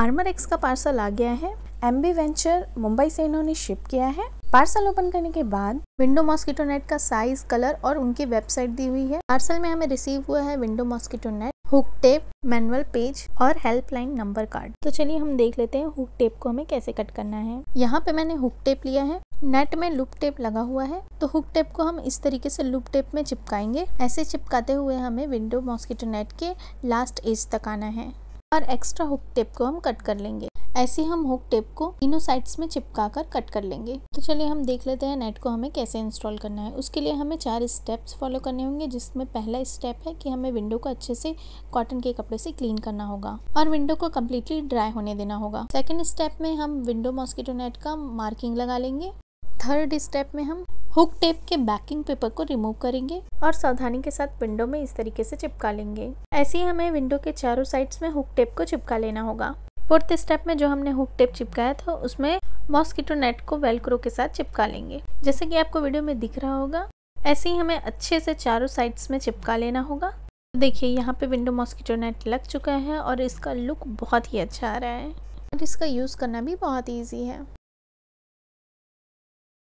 armour X का parcel आ गया है एम्बी वेंचर मुंबई से इन्होंने शिप किया है पार्सल ओपन करने के बाद विंडो मॉस्किटो नेट का साइज कलर और उनकी वेबसाइट दी हुई है पार्सल में हमें रिसीव हुआ है window mosquito net hook tape manual page और हेल्पलाइन नंबर कार्ड तो चलिए हम देख लेते हैं हुक टेप को हमें कैसे कट करना है यहाँ पे मैंने हुक टेप लिया है नेट में लूप टेप लगा हुआ है तो हुक टेप को हम इस तरीके से लूप टेप में चिपकाएंगे ऐसे चिपकाते हुए हमें विंडो मॉस्किटो नेट के लास्ट एज तक आना है और एक्स्ट्रा हुक टेप को हम कट कर लेंगे ऐसे हम हुक टेप को तीनों साइड्स में चिपका कर कट कर लेंगे तो चलिए हम देख लेते हैं नेट को हमें कैसे इंस्टॉल करना है उसके लिए हमें चार स्टेप्स फॉलो करने होंगे जिसमें पहला स्टेप है कि हमें विंडो को अच्छे से कॉटन के कपड़े से क्लीन करना होगा और विंडो को कम्प्लीटली ड्राई होने देना होगा सेकेंड स्टेप में हम विंडो मॉस्किटो नेट का मार्किंग लगा लेंगे थर्ड स्टेप में हम हुक टेप के बैकिंग पेपर को रिमूव करेंगे और सावधानी के साथ विंडो में इस तरीके से चिपका लेंगे ऐसे ही हमें विंडो के चारों साइड्स में हुक टेप को चिपका लेना होगा फोर्थ स्टेप में जो हमने हुक टेप चिपकाया था उसमें मॉस्किटो नेट को वेलक्रो के साथ चिपका लेंगे जैसे कि आपको वीडियो में दिख रहा होगा ऐसे ही हमें अच्छे से चारों साइड्स में चिपका लेना होगा तो देखिए यहाँ पे विंडो मॉस्किटो नेट लग चुका है और इसका लुक बहुत ही अच्छा आ रहा है और इसका यूज़ करना भी बहुत ईजी है